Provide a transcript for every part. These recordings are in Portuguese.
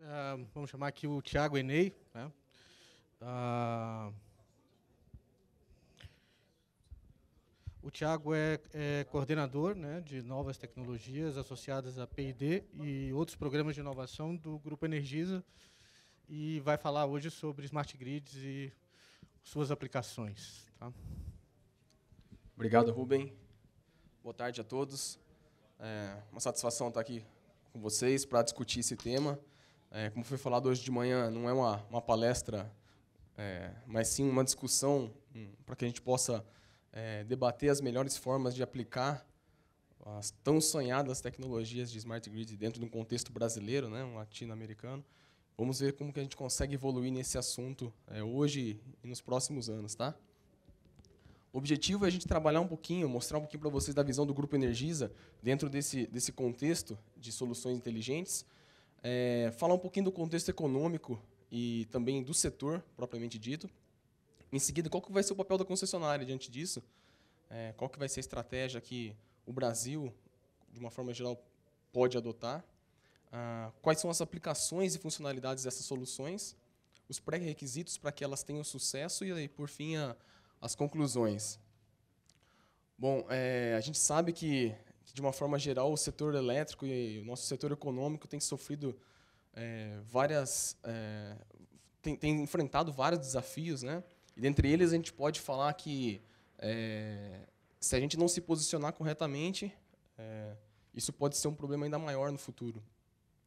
Uh, vamos chamar aqui o Tiago Enei. Né? Uh, o Tiago é, é, coordenador né, de novas tecnologias associadas à P&D e outros programas de inovação do Grupo Energisa e vai falar hoje sobre smart grids e suas aplicações. Tá? Obrigado, Rubem. Boa tarde a todos. É uma satisfação estar aqui com vocês para discutir esse tema. É, como foi falado hoje de manhã, não é uma, uma palestra, é, mas sim uma discussão hum, para que a gente possa é, debater as melhores formas de aplicar as tão sonhadas tecnologias de smart grid dentro de um contexto brasileiro, né, um latino-americano. Vamos ver como que a gente consegue evoluir nesse assunto é, hoje e nos próximos anos, tá? O objetivo é a gente trabalhar um pouquinho, mostrar um pouquinho para vocês da visão do Grupo Energisa dentro desse, desse contexto de soluções inteligentes é, falar um pouquinho do contexto econômico e também do setor propriamente dito. Em seguida, qual que vai ser o papel da concessionária diante disso? É, qual que vai ser a estratégia que o Brasil, de uma forma geral, pode adotar? Ah, quais são as aplicações e funcionalidades dessas soluções? Os pré-requisitos para que elas tenham sucesso e, aí, por fim, a, as conclusões. Bom, é, a gente sabe que que de uma forma geral o setor elétrico e o nosso setor econômico tem sofrido é, várias é, tem, tem, enfrentado vários desafios, né? E dentre eles a gente pode falar que é, se a gente não se posicionar corretamente, é, isso pode ser um problema ainda maior no futuro.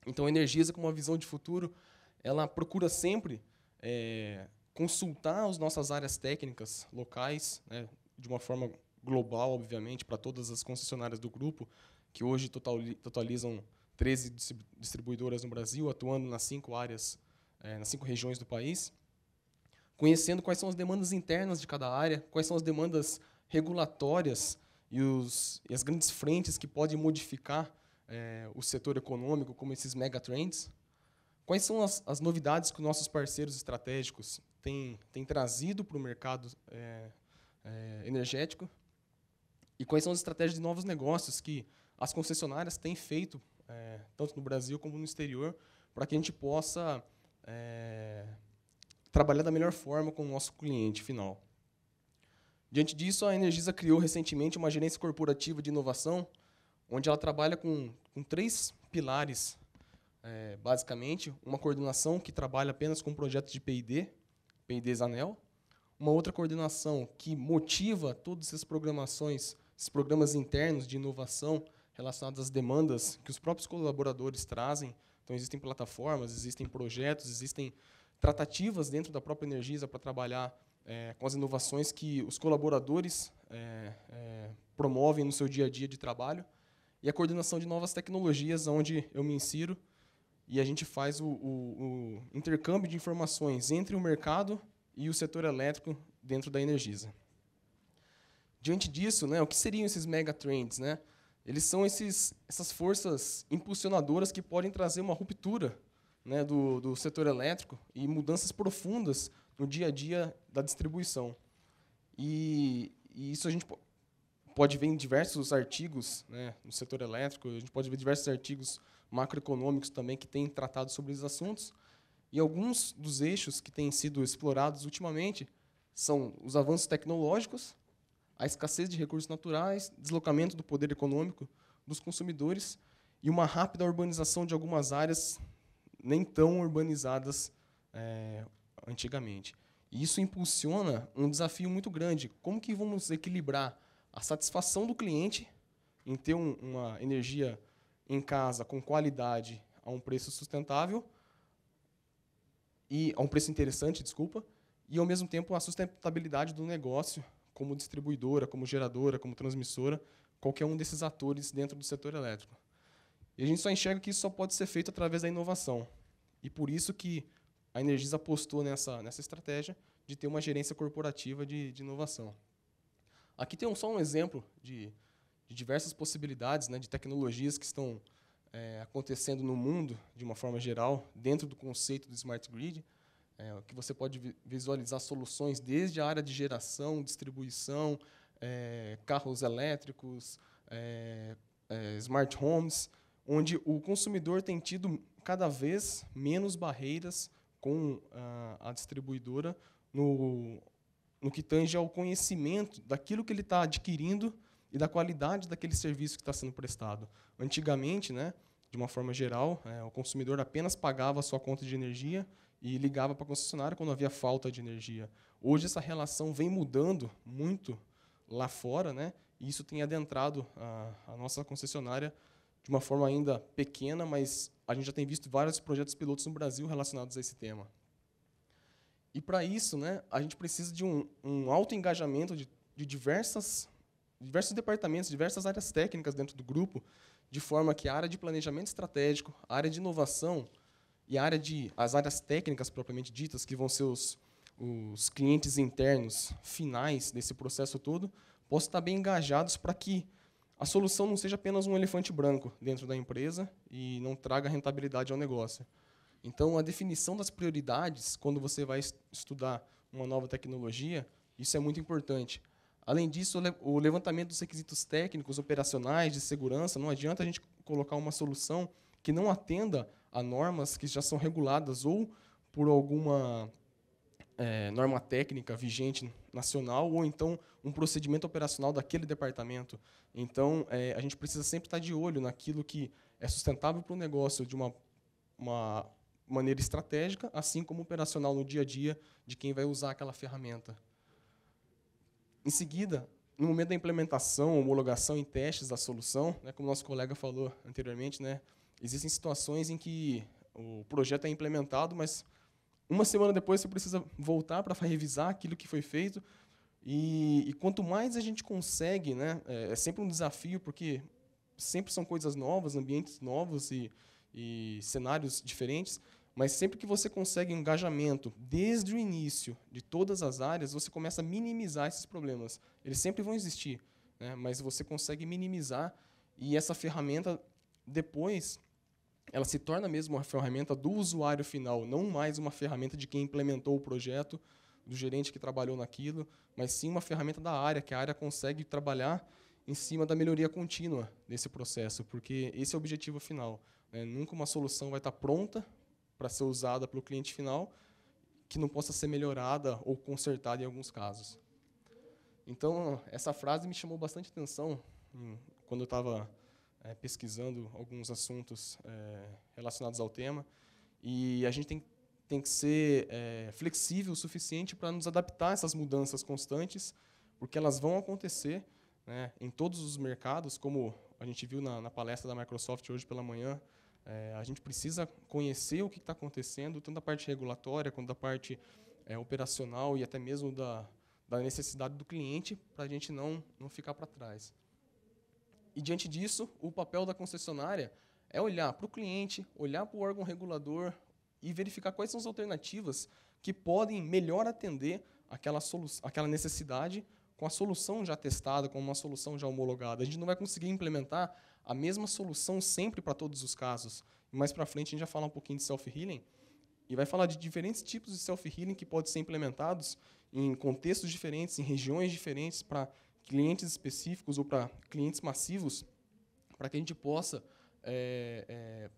Então, a Energisa, com uma visão de futuro, ela procura sempre é, consultar as nossas áreas técnicas locais, né, de uma forma global, obviamente, para todas as concessionárias do grupo, que hoje totalizam 13 distribuidoras no Brasil, atuando nas cinco áreas, é, nas cinco regiões do país, conhecendo quais são as demandas internas de cada área, quais são as demandas regulatórias e, os, e as grandes frentes que podem modificar é, o setor econômico, como esses megatrends. Quais são as, as novidades que nossos parceiros estratégicos têm, têm trazido para o mercado é, é energético e quais são as estratégias de novos negócios que as concessionárias têm feito, é, tanto no Brasil como no exterior, para que a gente possa é, trabalhar da melhor forma com o nosso cliente final. Diante disso, a Energisa criou recentemente uma gerência corporativa de inovação, onde ela trabalha com, com três pilares, é, basicamente. Uma coordenação que trabalha apenas com projetos de P&D, P&Ds Anel. Uma outra coordenação que motiva todas essas programações esses programas internos de inovação relacionados às demandas que os próprios colaboradores trazem. Então, existem plataformas, existem projetos, existem tratativas dentro da própria Energisa para trabalhar é, com as inovações que os colaboradores é, é, promovem no seu dia a dia de trabalho e a coordenação de novas tecnologias, onde eu me insiro e a gente faz o, o, o intercâmbio de informações entre o mercado e o setor elétrico dentro da Energisa diante disso, né, o que seriam esses megatrends? Né? Eles são esses, essas forças impulsionadoras que podem trazer uma ruptura né, do, do setor elétrico e mudanças profundas no dia a dia da distribuição. E, e isso a gente pode ver em diversos artigos né, no setor elétrico, a gente pode ver diversos artigos macroeconômicos também que têm tratado sobre esses assuntos. E alguns dos eixos que têm sido explorados ultimamente são os avanços tecnológicos, a escassez de recursos naturais, deslocamento do poder econômico dos consumidores e uma rápida urbanização de algumas áreas nem tão urbanizadas é, antigamente. E isso impulsiona um desafio muito grande. Como que vamos equilibrar a satisfação do cliente em ter um, uma energia em casa com qualidade a um preço sustentável e a um preço interessante, desculpa, e ao mesmo tempo a sustentabilidade do negócio como distribuidora, como geradora, como transmissora, qualquer um desses atores dentro do setor elétrico. E a gente só enxerga que isso só pode ser feito através da inovação. E por isso que a Energisa apostou nessa, nessa estratégia de ter uma gerência corporativa de, de inovação. Aqui tem um, só um exemplo de, de diversas possibilidades, né, de tecnologias que estão é, acontecendo no mundo, de uma forma geral, dentro do conceito do smart grid é, que você pode visualizar soluções desde a área de geração, distribuição, é, carros elétricos, é, é, smart homes, onde o consumidor tem tido cada vez menos barreiras com a, a distribuidora no, no que tange ao conhecimento daquilo que ele está adquirindo e da qualidade daquele serviço que está sendo prestado. Antigamente, né, de uma forma geral, é, o consumidor apenas pagava a sua conta de energia e ligava para a concessionária quando havia falta de energia. Hoje essa relação vem mudando muito lá fora, né? E isso tem adentrado a, a nossa concessionária de uma forma ainda pequena, mas a gente já tem visto vários projetos pilotos no Brasil relacionados a esse tema. E para isso, né, a gente precisa de um, um alto engajamento de, de diversas, diversos departamentos, diversas áreas técnicas dentro do grupo, de forma que a área de planejamento estratégico, a área de inovação, e a área de, as áreas técnicas propriamente ditas, que vão ser os, os clientes internos finais desse processo todo, possam estar bem engajados para que a solução não seja apenas um elefante branco dentro da empresa e não traga rentabilidade ao negócio. Então, a definição das prioridades, quando você vai estudar uma nova tecnologia, isso é muito importante. Além disso, o levantamento dos requisitos técnicos, operacionais, de segurança, não adianta a gente colocar uma solução que não atenda a normas que já são reguladas ou por alguma é, norma técnica vigente nacional ou então um procedimento operacional daquele departamento. Então, é, a gente precisa sempre estar de olho naquilo que é sustentável para o negócio de uma, uma maneira estratégica, assim como operacional no dia a dia de quem vai usar aquela ferramenta. Em seguida, no momento da implementação, homologação e testes da solução, né, como nosso colega falou anteriormente, né, existem situações em que o projeto é implementado, mas uma semana depois você precisa voltar para revisar aquilo que foi feito. E, e, quanto mais a gente consegue, né, é, é, sempre um desafio, porque sempre são coisas novas, ambientes novos e, e cenários diferentes, mas sempre que você consegue engajamento desde o início de todas as áreas, você começa a minimizar esses problemas. Eles sempre vão existir, né, mas você consegue minimizar e essa ferramenta depois ela se torna mesmo uma ferramenta do usuário final, não mais uma ferramenta de quem implementou o projeto, do gerente que trabalhou naquilo, mas sim uma ferramenta da área, que a área consegue trabalhar em cima da melhoria contínua desse processo, porque esse é o objetivo final. Né? Nunca uma solução vai estar pronta para ser usada pelo cliente final que não possa ser melhorada ou consertada em alguns casos. Então, essa frase me chamou bastante atenção hum, quando eu estava é, pesquisando alguns assuntos é, relacionados ao tema. E a gente tem, tem que ser é, flexível o suficiente para nos adaptar a essas mudanças constantes, porque elas vão acontecer né, em todos os mercados, como a gente viu na, na palestra da Microsoft hoje pela manhã. É, a gente precisa conhecer o que está acontecendo, tanto da parte regulatória quanto da parte é, operacional e até mesmo da, da necessidade do cliente, para a gente não, não ficar para trás. E diante disso, o papel da concessionária é olhar para o cliente, olhar para o órgão regulador e verificar quais são as alternativas que podem melhor atender aquela, aquela necessidade com a solução já testada, com uma solução já homologada. A gente não vai conseguir implementar a mesma solução sempre para todos os casos. Mais para frente a gente já fala um pouquinho de self-healing e vai falar de diferentes tipos de self-healing que podem ser implementados em contextos diferentes, em regiões diferentes, para clientes específicos ou para clientes massivos, para que a gente possa é, é,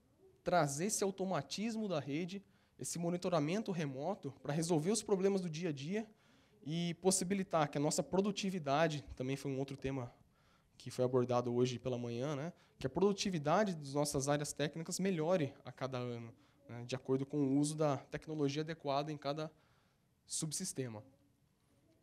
trazer esse automatismo da rede, esse monitoramento remoto, para resolver os problemas do dia a dia e possibilitar que a nossa produtividade, também foi um outro tema que foi abordado hoje pela manhã, né, que a produtividade das nossas áreas técnicas melhore a cada ano, né, de acordo com o uso da tecnologia adequada em cada subsistema.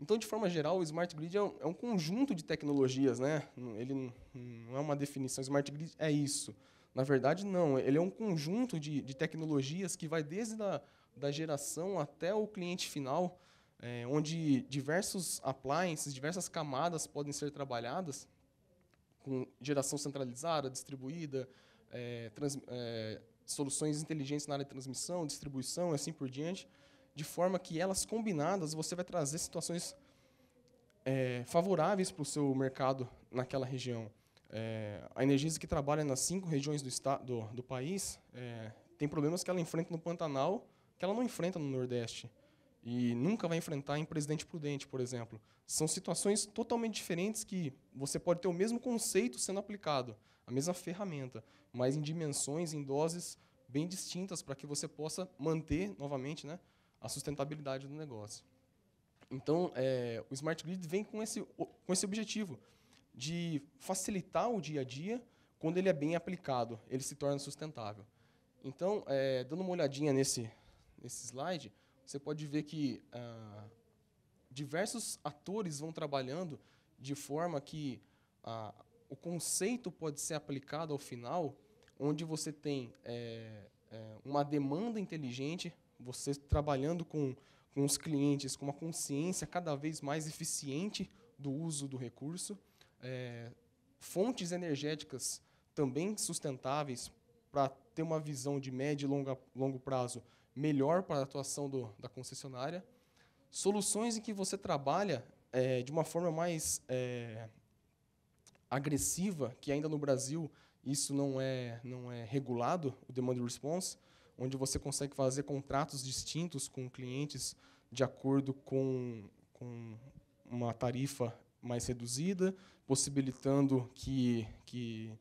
Então, de forma geral, o smart grid é um, é um conjunto de tecnologias, né? Ele não é uma definição. Smart grid é isso. Na verdade, não. Ele é um conjunto de, de tecnologias que vai desde a da geração até o cliente final, é, onde diversos appliances, diversas camadas podem ser trabalhadas, com geração centralizada, distribuída, é, trans, é, soluções inteligentes na área de transmissão, distribuição e assim por diante de forma que elas combinadas você vai trazer situações é, favoráveis para o seu mercado naquela região. É, a Energisa que trabalha nas cinco regiões do, estado, do, do país é, tem problemas que ela enfrenta no Pantanal que ela não enfrenta no Nordeste e nunca vai enfrentar em Presidente Prudente, por exemplo. São situações totalmente diferentes que você pode ter o mesmo conceito sendo aplicado, a mesma ferramenta, mas em dimensões, em doses bem distintas para que você possa manter novamente, né, a sustentabilidade do negócio. Então, é, o Smart Grid vem com esse, com esse objetivo de facilitar o dia a dia, quando ele é bem aplicado, ele se torna sustentável. Então, é, dando uma olhadinha nesse, nesse slide, você pode ver que ah, diversos atores vão trabalhando de forma que ah, o conceito pode ser aplicado ao final, onde você tem é, é, uma demanda inteligente você trabalhando com, com os clientes com uma consciência cada vez mais eficiente do uso do recurso, é, fontes energéticas também sustentáveis para ter uma visão de médio e longa, longo prazo melhor para a atuação do, da concessionária, soluções em que você trabalha é, de uma forma mais é, agressiva, que ainda no Brasil isso não é, não é regulado, o demand response, onde você consegue fazer contratos distintos com clientes de acordo com, com uma tarifa mais reduzida, possibilitando que, que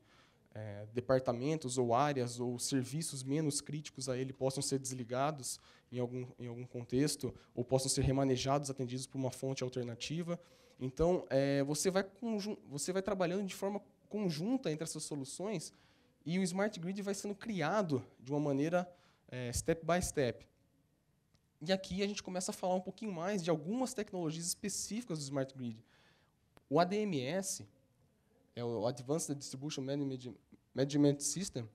é, departamentos ou áreas ou serviços menos críticos a ele possam ser desligados em algum, em algum contexto ou possam ser remanejados, atendidos por uma fonte alternativa. Então, é, você, vai você vai trabalhando de forma conjunta entre essas soluções e o smart grid vai sendo criado de uma maneira é, step by step. E aqui a gente começa a falar um pouquinho mais de algumas tecnologias específicas do smart grid. O ADMS, é o Advanced Distribution Management System,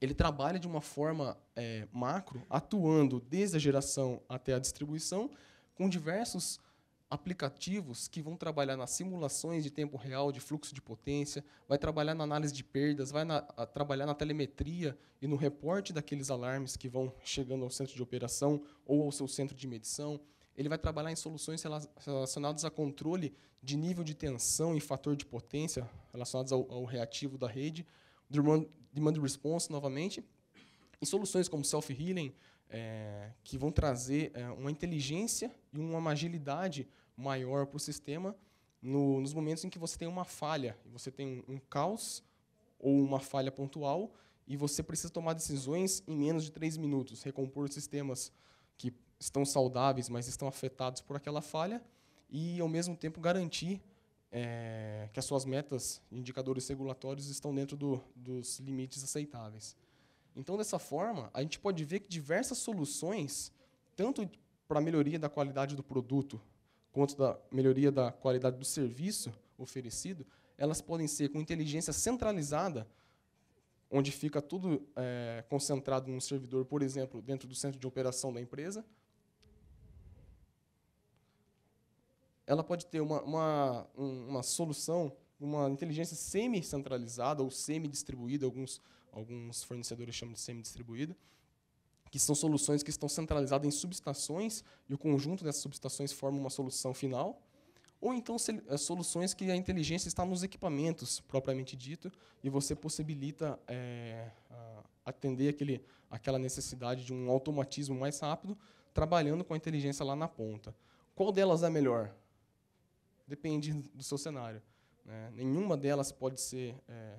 ele trabalha de uma forma é, macro, atuando desde a geração até a distribuição, com diversos aplicativos que vão trabalhar nas simulações de tempo real, de fluxo de potência, vai trabalhar na análise de perdas, vai na, a, trabalhar na telemetria e no reporte daqueles alarmes que vão chegando ao centro de operação ou ao seu centro de medição. Ele vai trabalhar em soluções relacionadas a controle de nível de tensão e fator de potência relacionados ao, ao reativo da rede, demand, demand response novamente, em soluções como self-healing, é, que vão trazer é, uma inteligência e uma agilidade maior para o sistema no, nos momentos em que você tem uma falha, você tem um, um caos ou uma falha pontual e você precisa tomar decisões em menos de três minutos, recompor sistemas que estão saudáveis, mas estão afetados por aquela falha e, ao mesmo tempo, garantir é, que as suas metas e indicadores regulatórios estão dentro do, dos limites aceitáveis. Então, dessa forma, a gente pode ver que diversas soluções, tanto para a melhoria da qualidade do produto, quanto da melhoria da qualidade do serviço oferecido, elas podem ser com inteligência centralizada, onde fica tudo é, concentrado num servidor, por exemplo, dentro do centro de operação da empresa. Ela pode ter uma, uma, uma solução, uma inteligência semi-centralizada ou semi-distribuída, alguns alguns fornecedores chamam de semi-distribuída, que são soluções que estão centralizadas em subestações e o conjunto dessas subestações forma uma solução final, ou então eh, soluções que a inteligência está nos equipamentos propriamente dito e você possibilita é, atender aquele, aquela necessidade de um automatismo mais rápido trabalhando com a inteligência lá na ponta. Qual delas é melhor? Depende do seu cenário. Né? Nenhuma delas pode ser é,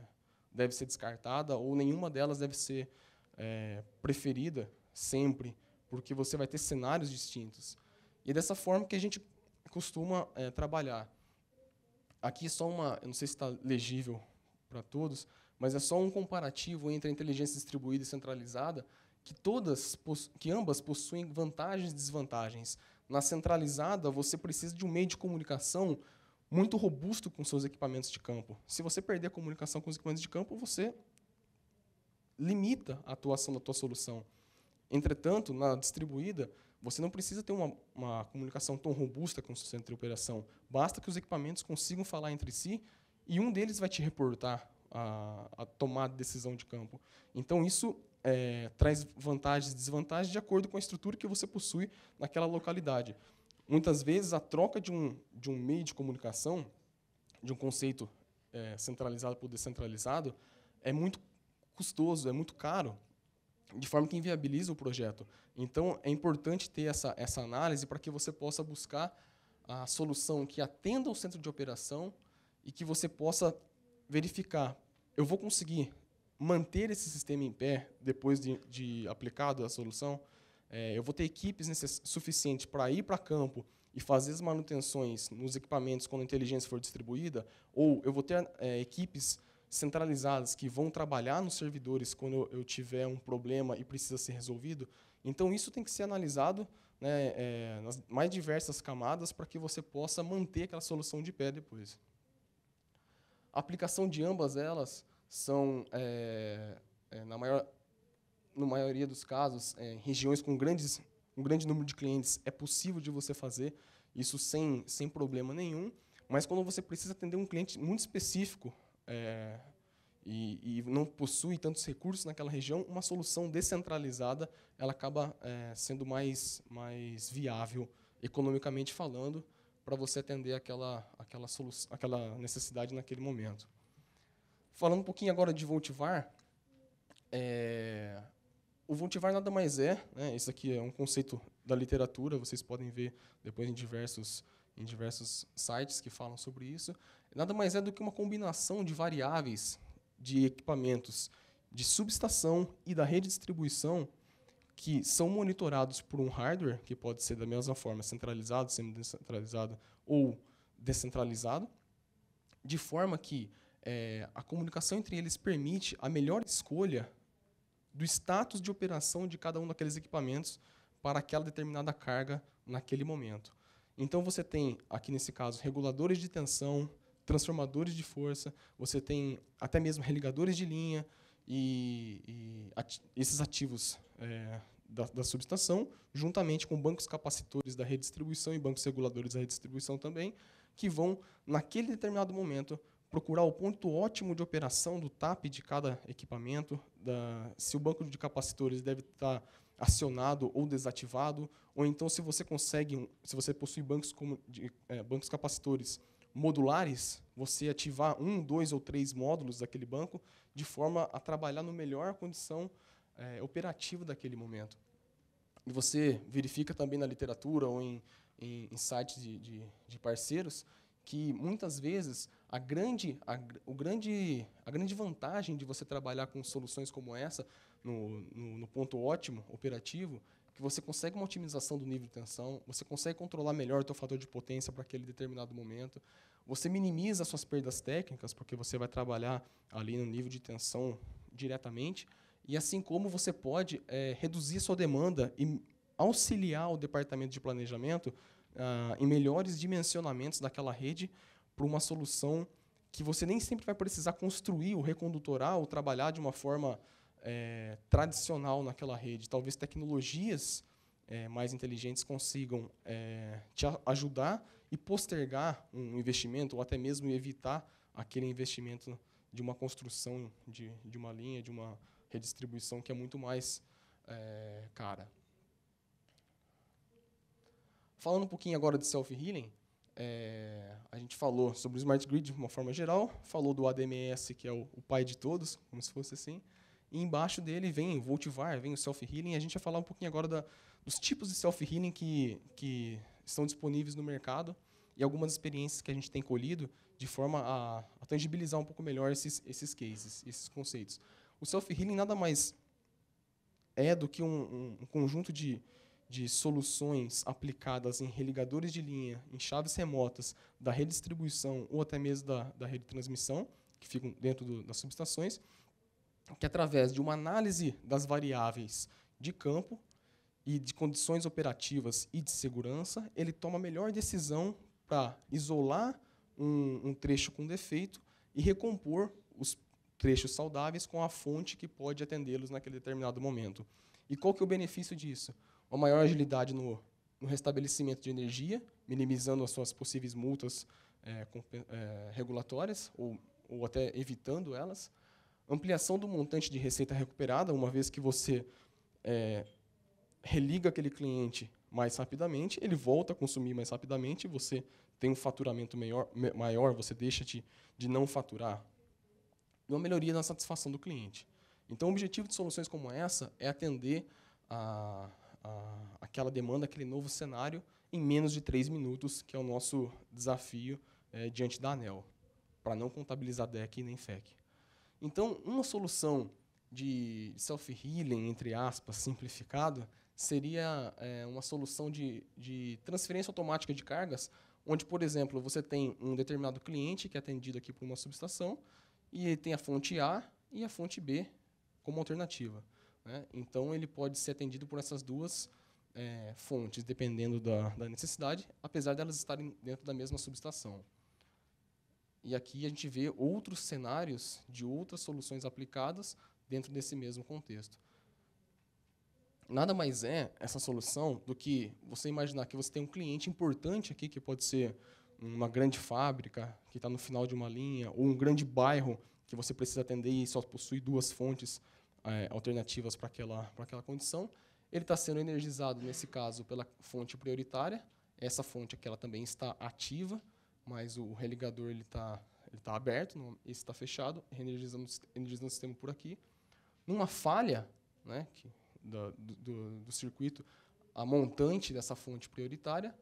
deve ser descartada ou nenhuma delas deve ser é, preferida sempre, porque você vai ter cenários distintos. E é dessa forma que a gente costuma é, trabalhar. Aqui é só uma, eu não sei se está legível para todos, mas é só um comparativo entre a inteligência distribuída e centralizada, que todas, que ambas possuem vantagens e desvantagens. Na centralizada, você precisa de um meio de comunicação muito robusto com seus equipamentos de campo. Se você perder a comunicação com os equipamentos de campo, você limita a atuação da tua solução. Entretanto, na distribuída, você não precisa ter uma, uma comunicação tão robusta com o seu centro de operação. Basta que os equipamentos consigam falar entre si e um deles vai te reportar a, a tomada de decisão de campo. Então, isso é, traz vantagens e desvantagens de acordo com a estrutura que você possui naquela localidade. Muitas vezes, a troca de um, de um meio de comunicação, de um conceito é, centralizado por descentralizado, é muito custoso, é muito caro, de forma que inviabiliza o projeto. Então, é importante ter essa, essa análise para que você possa buscar a solução que atenda o centro de operação e que você possa verificar, eu vou conseguir manter esse sistema em pé depois de, de aplicado a solução? É, eu vou ter equipes suficientes para ir para campo e fazer as manutenções nos equipamentos quando a inteligência for distribuída, ou eu vou ter é, equipes centralizadas que vão trabalhar nos servidores quando eu tiver um problema e precisa ser resolvido. Então, isso tem que ser analisado né, é, nas mais diversas camadas para que você possa manter aquela solução de pé depois. A aplicação de ambas elas são, é, é, na maior na maioria dos casos, é, em regiões com grandes, um grande número de clientes, é possível de você fazer isso sem, sem problema nenhum. Mas quando você precisa atender um cliente muito específico é, e, e, não possui tantos recursos naquela região, uma solução descentralizada ela acaba é, sendo mais, mais viável economicamente falando para você atender aquela, aquela, solução, aquela necessidade naquele momento. Falando um pouquinho agora de Voltivar, é, o Vultivar nada mais é, né, isso aqui é um conceito da literatura, vocês podem ver depois em diversos, em diversos sites que falam sobre isso, nada mais é do que uma combinação de variáveis de equipamentos de subestação e da rede de distribuição que são monitorados por um hardware, que pode ser da mesma forma centralizado, semi-descentralizado ou descentralizado, de forma que é, a comunicação entre eles permite a melhor escolha do status de operação de cada um daqueles equipamentos para aquela determinada carga naquele momento. Então você tem, aqui nesse caso, reguladores de tensão, transformadores de força, você tem até mesmo religadores de linha e, e ati esses ativos é, da, da, subestação, juntamente com bancos capacitores da redistribuição e bancos reguladores da redistribuição também, que vão, naquele determinado momento, procurar o ponto ótimo de operação do TAP de cada equipamento, da, se o banco de capacitores deve estar tá acionado ou desativado, ou então se você consegue, se você possui bancos, como, de, é, bancos capacitores modulares, você ativar um, dois ou três módulos daquele banco de forma a trabalhar no melhor condição é, operativa daquele momento. E você verifica também na literatura ou em, em, em sites de, de, de parceiros que muitas vezes a grande, a, o grande, a grande vantagem de você trabalhar com soluções como essa, no, no, no ponto ótimo, operativo, é que você consegue uma otimização do nível de tensão, você consegue controlar melhor o seu fator de potência para aquele determinado momento, você minimiza as suas perdas técnicas, porque você vai trabalhar ali no nível de tensão diretamente, e assim como você pode é, reduzir sua demanda e auxiliar o departamento de planejamento ah, em melhores dimensionamentos daquela rede, para uma solução que você nem sempre vai precisar construir ou recondutorar ou trabalhar de uma forma é, tradicional naquela rede. Talvez tecnologias é, mais inteligentes consigam é, te ajudar e postergar um investimento ou até mesmo evitar aquele investimento de uma construção de, de uma linha, de uma redistribuição que é muito mais cara. Falando um pouquinho agora de self-healing, é, a gente falou sobre o smart grid de uma forma geral, falou do ADMS, que é o, o pai de todos, como se fosse assim. E embaixo dele vem o Voltivar, vem o self-healing. A gente vai falar um pouquinho agora da, dos tipos de self-healing que, que estão disponíveis no mercado e algumas experiências que a gente tem colhido de forma a, a tangibilizar um pouco melhor esses, esses cases, esses conceitos. O self-healing nada mais é do que um, um, um conjunto de, de soluções aplicadas em religadores de linha, em chaves remotas da redistribuição ou até mesmo da, da rede de transmissão, que ficam dentro do, das subestações, que através de uma análise das variáveis de campo e de condições operativas e de segurança, ele toma a melhor decisão para isolar um, um trecho com defeito e recompor os trechos saudáveis com a fonte que pode atendê-los naquele determinado momento. E qual que é o benefício disso? uma maior agilidade no, no restabelecimento de energia, minimizando as suas possíveis multas é, com, é, regulatórias ou, ou até evitando elas, ampliação do montante de receita recuperada, uma vez que você é, religa aquele cliente mais rapidamente, ele volta a consumir mais rapidamente, você tem um faturamento maior, maior você deixa de, de não faturar. E uma melhoria na satisfação do cliente. Então, o objetivo de soluções como essa é atender a, aquela demanda, aquele novo cenário, em menos de três minutos, que é o nosso desafio é, diante da ANEL, para não contabilizar DEC nem FEC. Então, uma solução de self-healing, entre aspas, simplificado, seria é, uma solução de, de transferência automática de cargas, onde, por exemplo, você tem um determinado cliente que é atendido aqui por uma subestação, e ele tem a fonte A e a fonte B como alternativa. Né? Então, ele pode ser atendido por essas duas é, fontes, dependendo da, da, necessidade, apesar delas estarem dentro da mesma subestação. E aqui a gente vê outros cenários de outras soluções aplicadas dentro desse mesmo contexto. Nada mais é essa solução do que você imaginar que você tem um cliente importante aqui, que pode ser uma grande fábrica que está no final de uma linha, ou um grande bairro que você precisa atender e só possui duas fontes é, alternativas para aquela, para aquela condição. Ele está sendo energizado, nesse caso, pela fonte prioritária. Essa fonte aqui ela também está ativa, mas o religador está ele tá aberto, não, esse está fechado, energizando, energizando o sistema por aqui. Numa falha né, que, do, do, do circuito, a montante dessa fonte prioritária,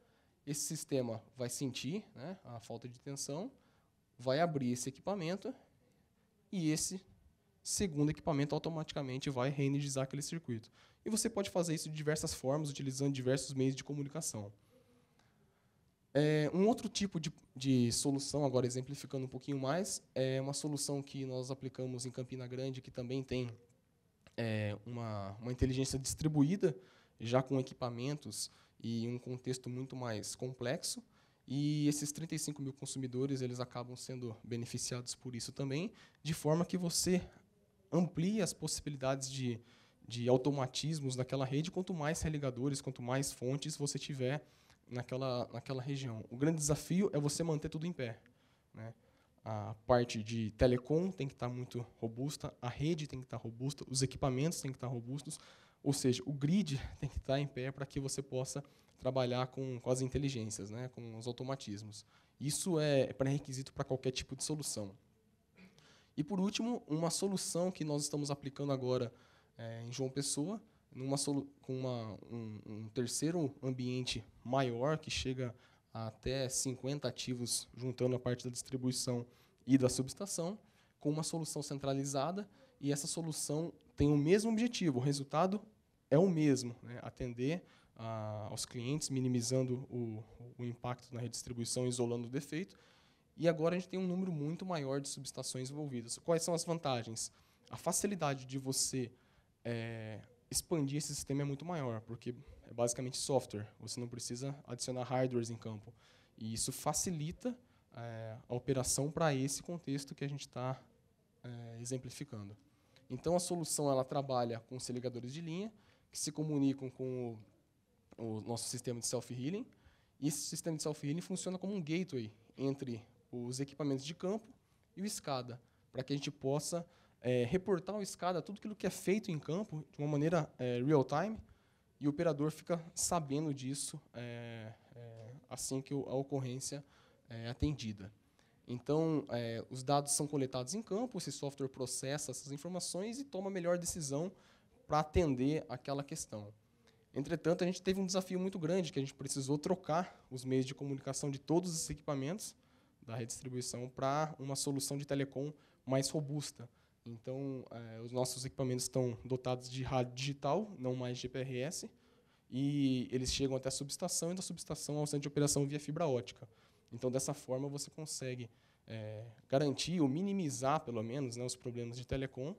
esse sistema vai sentir né, a falta de tensão, vai abrir esse equipamento e esse segundo o equipamento automaticamente vai reinicializar aquele circuito. E você pode fazer isso de diversas formas, utilizando diversos meios de comunicação. É, um outro tipo de, de, solução, agora exemplificando um pouquinho mais, é uma solução que nós aplicamos em Campina Grande, que também tem é, uma, uma inteligência distribuída, já com equipamentos e um contexto muito mais complexo. E esses 35 mil consumidores eles acabam sendo beneficiados por isso também, de forma que você amplia as possibilidades de, de automatismos daquela rede, quanto mais religadores, quanto mais fontes você tiver naquela, naquela região. O grande desafio é você manter tudo em pé. Né? A parte de telecom tem que estar muito robusta, a rede tem que estar robusta, os equipamentos têm que estar robustos, ou seja, o grid tem que estar em pé para que você possa trabalhar com, com as inteligências, né? com os automatismos. Isso é pré-requisito para qualquer tipo de solução. E, por último, uma solução que nós estamos aplicando agora é, em João Pessoa, numa com uma, um, um, terceiro ambiente maior, que chega a até 50 ativos, juntando a parte da distribuição e da subestação, com uma solução centralizada, e essa solução tem o mesmo objetivo, o resultado é o mesmo, né? atender a, ah, aos clientes, minimizando o, o impacto na redistribuição, isolando o defeito, e agora a gente tem um número muito maior de subestações envolvidas. Quais são as vantagens? A facilidade de você é, expandir esse sistema é muito maior, porque é basicamente software. Você não precisa adicionar hardwares em campo. E isso facilita é, a operação para esse contexto que a gente está é, exemplificando. Então, a solução ela trabalha com os ligadores de linha, que se comunicam com o, o nosso sistema de self-healing. E esse sistema de self-healing funciona como um gateway entre os equipamentos de campo e o SCADA, para que a gente possa é, reportar ao SCADA tudo aquilo que é feito em campo de uma maneira é, real-time, e o operador fica sabendo disso é, é assim que a ocorrência é atendida. Então, é, os dados são coletados em campo, esse software processa essas informações e toma a melhor decisão para atender aquela questão. Entretanto, a gente teve um desafio muito grande, que a gente precisou trocar os meios de comunicação de todos os equipamentos da redistribuição para uma solução de telecom mais robusta. Então, eh, os nossos equipamentos estão dotados de rádio digital, não mais GPRS, e eles chegam até a subestação e da subestação ao centro de operação via fibra ótica. Então, dessa forma, você consegue eh, garantir ou minimizar, pelo menos, né, os problemas de telecom,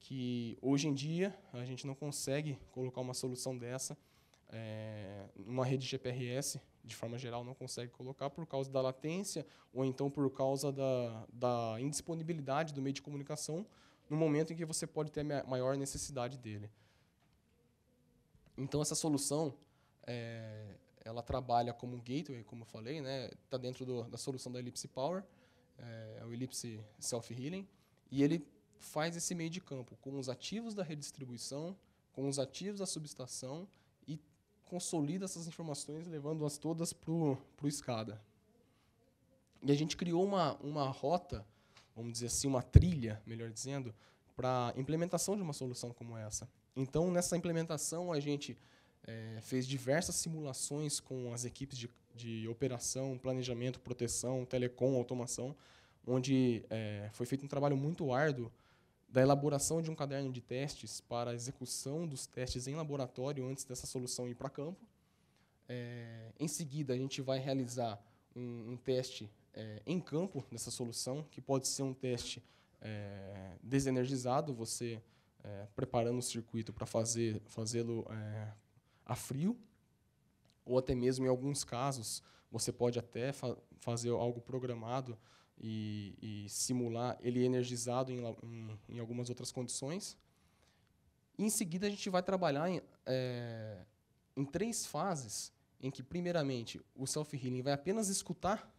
que hoje em dia a gente não consegue colocar uma solução dessa é, numa rede GPRS de forma geral, não consegue colocar por causa da latência ou então por causa da, da indisponibilidade do meio de comunicação no momento em que você pode ter maior necessidade dele. Então, essa solução, é, ela trabalha como um gateway, como eu falei, está né, tá dentro do, da solução da Ellipse Power, eh, é, o Ellipse Self-Healing, e ele faz esse meio de campo com os ativos da redistribuição, com os ativos da subestação consolida essas informações, levando-as todas para o escada. E a gente criou uma, uma rota, vamos dizer assim, uma trilha, melhor dizendo, para implementação de uma solução como essa. Então, nessa implementação, a gente é, fez diversas simulações com as equipes de, de operação, planejamento, proteção, telecom, automação, onde é, foi feito um trabalho muito árduo da elaboração de um caderno de testes para a execução dos testes em laboratório antes dessa solução ir para campo. É, em seguida, a gente vai realizar um, um teste é, em campo dessa solução, que pode ser um teste é, desenergizado, você preparando o circuito para fazer, fazê-lo a frio, ou até mesmo, em alguns casos, você pode até fa fazer algo programado e, e simular ele energizado em, em, em, algumas outras condições. em seguida, a gente vai trabalhar em, é, em três fases, em que, primeiramente, o self-healing vai apenas escutar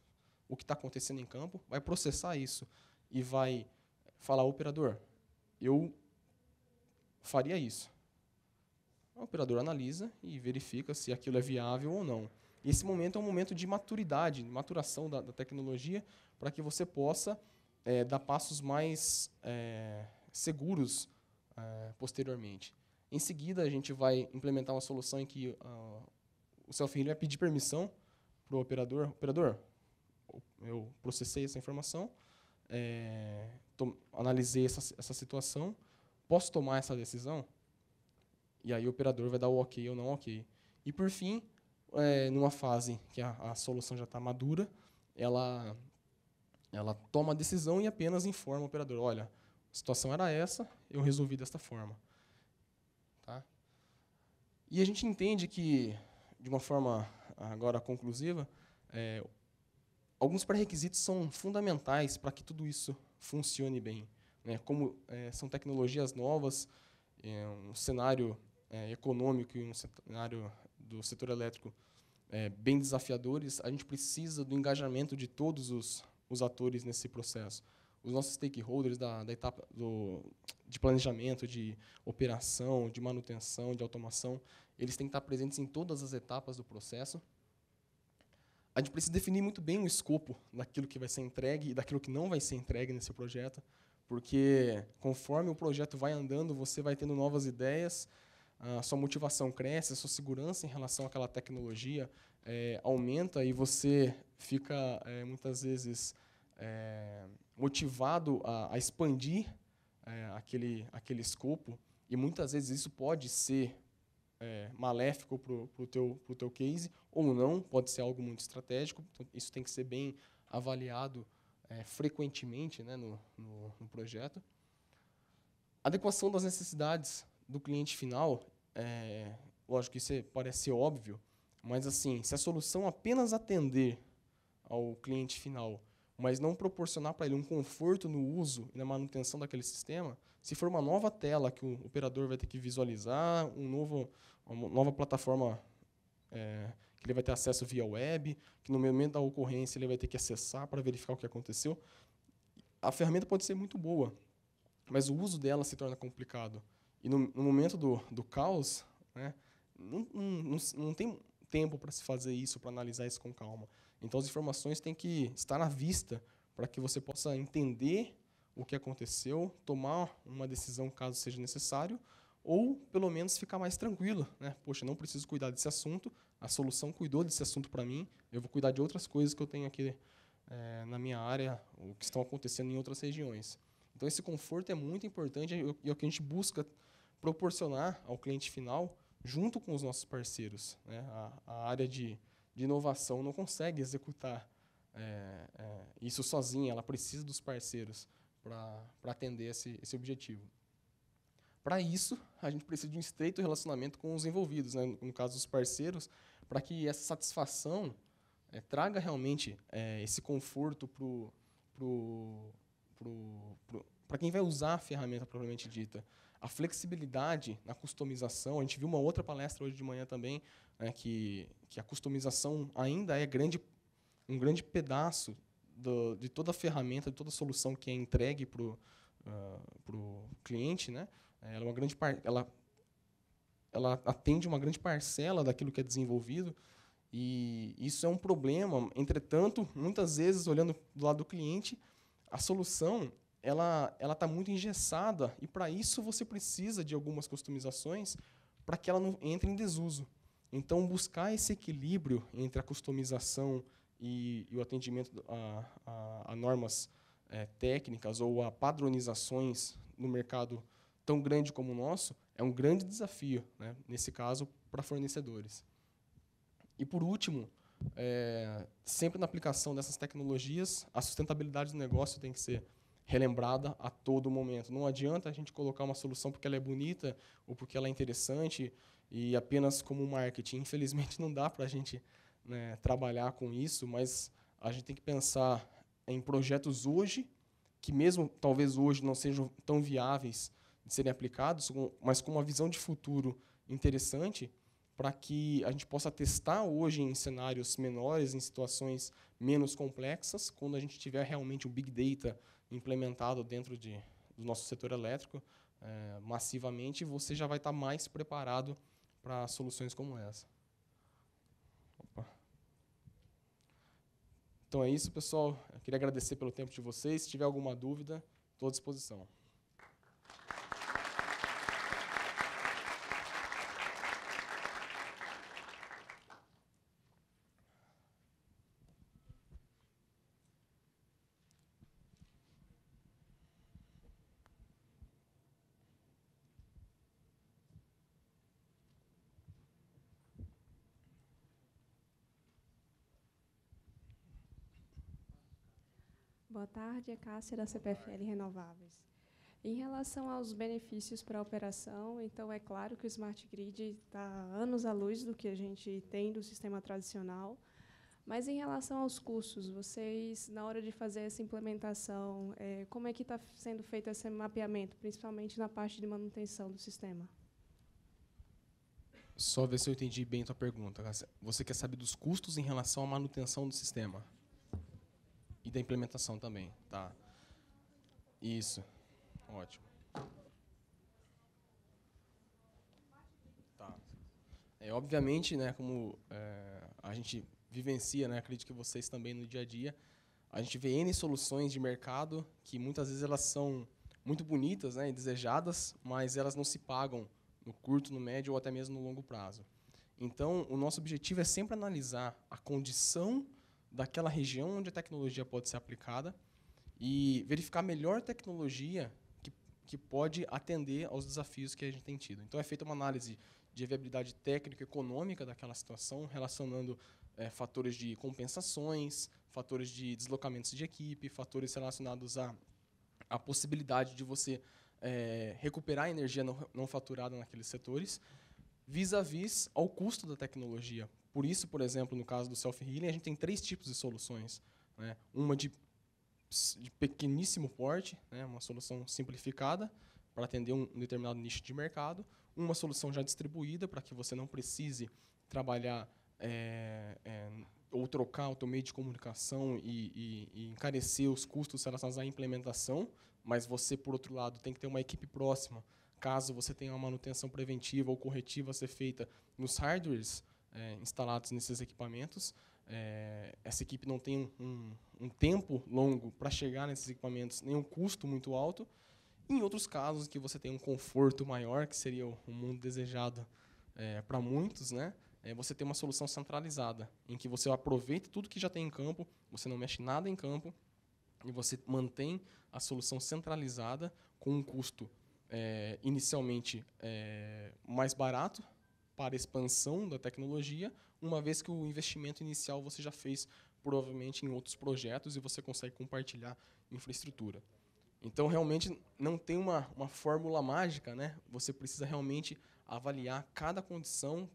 o que está acontecendo em campo, vai processar isso e vai falar, operador, eu faria isso. O operador analisa e verifica se aquilo é viável ou não. Esse momento é um momento de maturidade, maturação da, da tecnologia, para que você possa é, dar passos mais é, seguros é, posteriormente. Em seguida, a gente vai implementar uma solução em que uh, o self-healing vai pedir permissão para o operador. Operador, eu processei essa informação, é, analisei essa, essa situação, posso tomar essa decisão? E aí o operador vai dar o ok ou não ok. E por fim, é, numa fase que a, a solução já está madura, ela ela toma a decisão e apenas informa o operador: olha, a situação era essa, eu resolvi desta forma. Tá? E a gente entende que, de uma forma agora conclusiva, é, alguns pré-requisitos são fundamentais para que tudo isso funcione bem. Né? Como é, são tecnologias novas, é, um cenário é, econômico e um cenário do setor elétrico é, bem desafiadores, a gente precisa do engajamento de todos os os atores nesse processo. Os nossos stakeholders da, da etapa do, de planejamento, de operação, de manutenção, de automação, eles têm que estar presentes em todas as etapas do processo. A gente precisa definir muito bem o escopo daquilo que vai ser entregue e daquilo que não vai ser entregue nesse projeto, porque conforme o projeto vai andando, você vai tendo novas ideias, a sua motivação cresce, a sua segurança em relação àquela tecnologia, é, aumenta e você fica é, muitas vezes é, motivado a, a expandir é, aquele, aquele escopo e muitas vezes isso pode ser é, maléfico para o teu, pro teu case ou não, pode ser algo muito estratégico, então isso tem que ser bem avaliado é, frequentemente né, no, no, no projeto. Adequação das necessidades do cliente final, é, lógico que isso parece óbvio, mas assim, se a solução apenas atender ao cliente final, mas não proporcionar para ele um conforto no uso e na manutenção daquele sistema, se for uma nova tela que o operador vai ter que visualizar, um novo, uma nova plataforma é, que ele vai ter acesso via web, que no momento da ocorrência ele vai ter que acessar para verificar o que aconteceu, a ferramenta pode ser muito boa, mas o uso dela se torna complicado. E no, no momento do, do caos, né, não, não, não, não tem tempo para se fazer isso, para analisar isso com calma. Então, as informações têm que estar à vista para que você possa entender o que aconteceu, tomar uma decisão caso seja necessário, ou pelo menos ficar mais tranquilo. né? Poxa, não preciso cuidar desse assunto, a solução cuidou desse assunto para mim, eu vou cuidar de outras coisas que eu tenho aqui é, na minha área, ou que estão acontecendo em outras regiões. Então esse conforto é muito importante e é o é que a gente busca proporcionar ao cliente final junto com os nossos parceiros. Né? A, a, área de, de, inovação não consegue executar é, é, isso sozinha, ela precisa dos parceiros para atender esse, esse objetivo. Para isso, a gente precisa de um estreito relacionamento com os envolvidos, né? no caso dos parceiros, para que essa satisfação é, traga realmente é, esse conforto para pro, pro, pro, pro quem vai usar a ferramenta propriamente dita a flexibilidade na customização. A gente viu uma outra palestra hoje de manhã também, né, que, que a customização ainda é grande, um grande pedaço do, de toda a ferramenta, de toda a solução que é entregue para o uh, ah, cliente. Né? É, ela, é uma grande ela, ela atende uma grande parcela daquilo que é desenvolvido. E isso é um problema. Entretanto, muitas vezes, olhando do lado do cliente, a solução ela ela está muito engessada e para isso você precisa de algumas customizações para que ela não entre em desuso. Então buscar esse equilíbrio entre a customização e, e o atendimento a, a, a normas é, técnicas ou a padronizações no mercado tão grande como o nosso é um grande desafio, né? nesse caso, para fornecedores. E, por último, é, sempre na aplicação dessas tecnologias, a sustentabilidade do negócio tem que ser relembrada a todo momento. Não adianta a gente colocar uma solução porque ela é bonita ou porque ela é interessante e apenas como marketing. Infelizmente, não dá para a gente né, trabalhar com isso, mas a gente tem que pensar em projetos hoje, que mesmo talvez hoje não sejam tão viáveis de serem aplicados, mas com uma visão de futuro interessante para que a gente possa testar hoje em cenários menores, em situações menos complexas, quando a gente tiver realmente um big data implementado dentro de, do nosso setor elétrico é, massivamente, você já vai estar tá mais preparado para soluções como essa. Opa. Então é isso, pessoal. Eu queria agradecer pelo tempo de vocês. Se tiver alguma dúvida, estou à disposição. Boa tarde, é Cássia da CPFL Renováveis. Em relação aos benefícios para a operação, então é claro que o smart grid está anos à luz do que a gente tem do sistema tradicional. Mas em relação aos custos, vocês na hora de fazer essa implementação, é, como é que está sendo feito esse mapeamento, principalmente na parte de manutenção do sistema? Só ver se eu entendi bem a tua pergunta. Você quer saber dos custos em relação à manutenção do sistema? e da implementação também. Tá. Isso. Ótimo. Tá. É, obviamente, né, como é, a gente vivencia, né, acredito que vocês também no dia a dia, a gente vê N soluções de mercado que muitas vezes elas são muito bonitas né, e desejadas, mas elas não se pagam no curto, no médio ou até mesmo no longo prazo. Então, o nosso objetivo é sempre analisar a condição daquela região onde a tecnologia pode ser aplicada e verificar a melhor tecnologia que, que pode atender aos desafios que a gente tem tido. Então, é feita uma análise de viabilidade técnica e econômica daquela situação, relacionando é, fatores de compensações, fatores de deslocamentos de equipe, fatores relacionados à, à possibilidade de você é, recuperar a energia não, não faturada naqueles setores, vis-à-vis -vis ao custo da tecnologia, por isso, por exemplo, no caso do self-healing, a gente tem três tipos de soluções. Né? Uma de, de pequeníssimo porte, né? uma solução simplificada para atender um determinado nicho de mercado. Uma solução já distribuída para que você não precise trabalhar é, é, ou trocar o seu meio de comunicação e, e, e encarecer os custos relacionados à implementação, mas você, por outro lado, tem que ter uma equipe próxima. Caso você tenha uma manutenção preventiva ou corretiva a ser feita nos hardwares, é, instalados nesses equipamentos. É, essa equipe não tem um, um tempo longo para chegar nesses equipamentos, nem um custo muito alto. Em outros casos que você tem um conforto maior, que seria o um mundo desejado é, para muitos, né? É, você tem uma solução centralizada, em que você aproveita tudo que já tem em campo, você não mexe nada em campo, e você mantém a solução centralizada com um custo é, inicialmente é, mais barato, para a expansão da tecnologia, uma vez que o investimento inicial você já fez provavelmente em outros projetos e você consegue compartilhar infraestrutura. Então, realmente, não tem uma, uma fórmula mágica, né? Você precisa realmente avaliar cada condição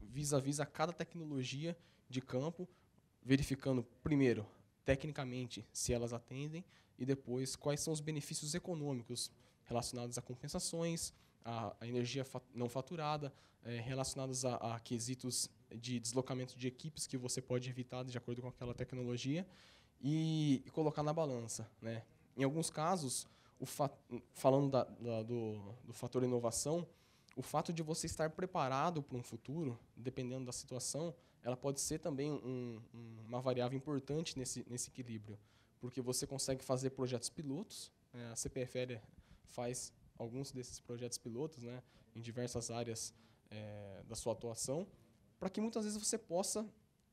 vis-à-vis -a, -vis a cada tecnologia de campo, verificando, primeiro, tecnicamente, se elas atendem, e depois, quais são os benefícios econômicos relacionados a compensações, a, a energia fat, não faturada, é, relacionadas a, a quesitos de deslocamento de equipes que você pode evitar de acordo com aquela tecnologia e, e colocar na balança. Né? Em alguns casos, o falando da, da, do, do fator inovação, o fato de você estar preparado para um futuro, dependendo da situação, ela pode ser também um, uma variável importante nesse, nesse equilíbrio, porque você consegue fazer projetos pilotos, né? a CPFL faz alguns desses projetos pilotos, né, em diversas áreas é, da sua atuação, para que muitas vezes você possa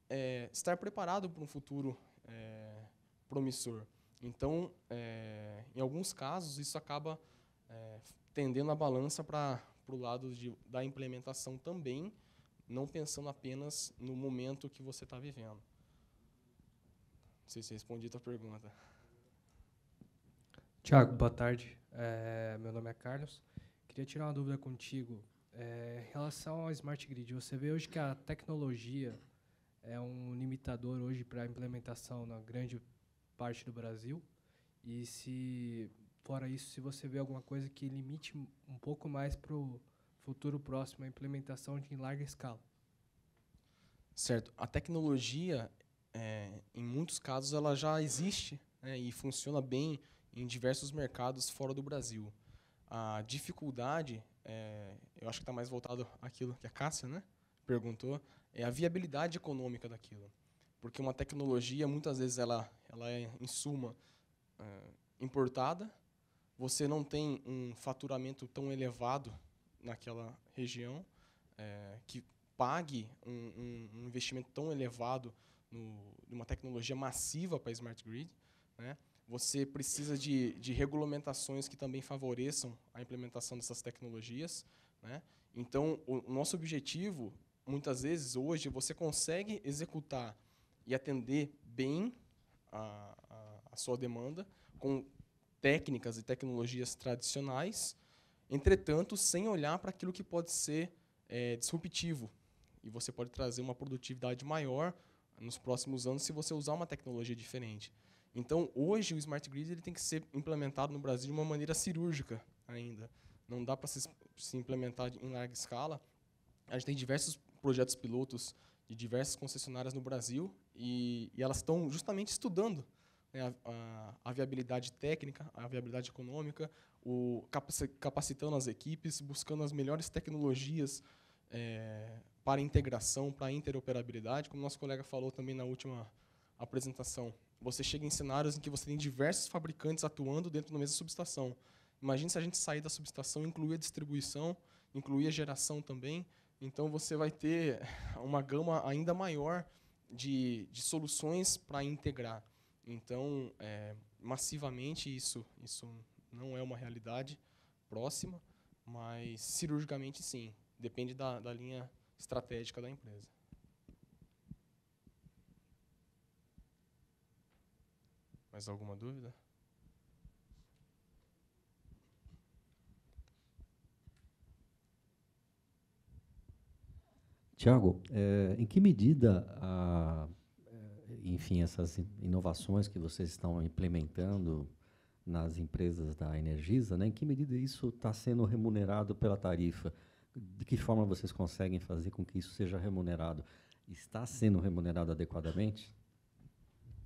é, estar preparado para um futuro é, promissor. Então, é, em alguns casos, isso acaba é, tendendo a balança para o lado de, da implementação também, não pensando apenas no momento que você está vivendo. Não sei se respondi a tua pergunta. Tiago, boa tarde. É, meu nome é Carlos. Queria tirar uma dúvida contigo. É, em relação ao smart grid, você vê hoje que a tecnologia é um limitador hoje para a implementação na grande parte do Brasil? E se, fora isso, se você vê alguma coisa que limite um pouco mais para o futuro próximo a implementação de em larga escala? Certo. A tecnologia, é, em muitos casos, ela já existe né, e funciona bem em diversos mercados fora do Brasil. A dificuldade, é, eu acho que está mais voltado àquilo que a Cássia né, perguntou, é a viabilidade econômica daquilo. Porque uma tecnologia, muitas vezes, ela, ela é, em suma, é, importada, você não tem um faturamento tão elevado naquela região é, que pague um, um, um, investimento tão elevado no, numa tecnologia massiva para smart grid, né? você precisa de, de regulamentações que também favoreçam a implementação dessas tecnologias. Né? Então, o nosso objetivo, muitas vezes, hoje, você consegue executar e atender bem a, a, a sua demanda com técnicas e tecnologias tradicionais, entretanto, sem olhar para aquilo que pode ser é, disruptivo. E você pode trazer uma produtividade maior nos próximos anos se você usar uma tecnologia diferente. Então, hoje, o smart grid ele tem que ser implementado no Brasil de uma maneira cirúrgica ainda. Não dá para se, se, implementar em larga escala. A gente tem diversos projetos pilotos de diversas concessionárias no Brasil e, e elas estão justamente estudando né, a, a, viabilidade técnica, a viabilidade econômica, o capacitando as equipes, buscando as melhores tecnologias é, para integração, para interoperabilidade, como nosso colega falou também na última apresentação você chega em cenários em que você tem diversos fabricantes atuando dentro da mesma subestação. Imagina se a gente sair da subestação, incluir a distribuição, incluir a geração também. Então você vai ter uma gama ainda maior de, de soluções para integrar. Então, é, massivamente isso, isso não é uma realidade próxima, mas cirurgicamente sim. Depende da, da linha estratégica da empresa. Mais alguma dúvida? Tiago, é, em que medida, a, é, enfim, essas inovações que vocês estão implementando nas empresas da Energisa, né, em que medida isso está sendo remunerado pela tarifa? De que forma vocês conseguem fazer com que isso seja remunerado? Está sendo remunerado adequadamente?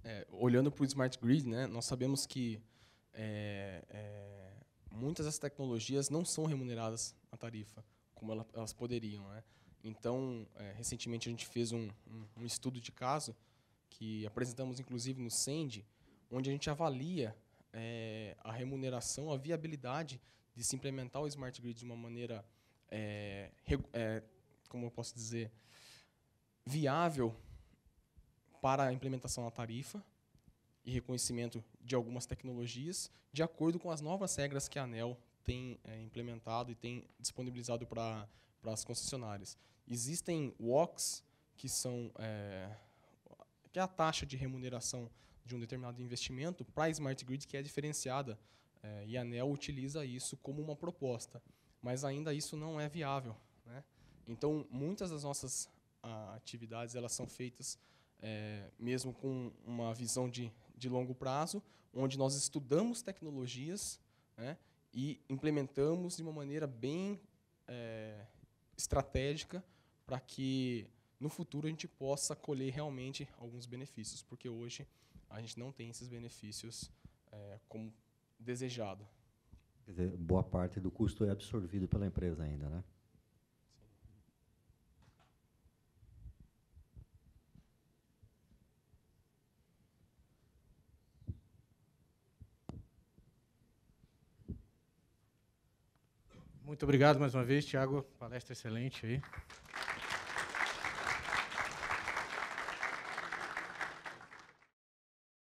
é, olhando para o smart grid, né, nós sabemos que é, é, muitas das tecnologias não são remuneradas na tarifa, como ela, elas poderiam. Né? Então, é, recentemente a gente fez um, um, um, estudo de caso que apresentamos, inclusive, no SEND, onde a gente avalia é, a remuneração, a viabilidade de se implementar o smart grid de uma maneira, como eu posso dizer, viável para a implementação da tarifa e reconhecimento de algumas tecnologias, de acordo com as novas regras que a ANEL tem é, implementado e tem disponibilizado para as concessionárias. Existem WOCs, que são é, que é a taxa de remuneração de um determinado investimento para a Smart Grid, que é diferenciada, é, e a ANEL utiliza isso como uma proposta, mas ainda isso não é viável. Né? Então, muitas das nossas a, ah, atividades elas são feitas é, mesmo com uma visão de, de longo prazo, onde nós estudamos tecnologias né, e implementamos de uma maneira bem é, estratégica para que no futuro a gente possa colher realmente alguns benefícios, porque hoje a gente não tem esses benefícios é, como desejado. Quer dizer, boa parte do custo é absorvido pela empresa ainda, né? Muito obrigado mais uma vez, Tiago. Palestra excelente aí.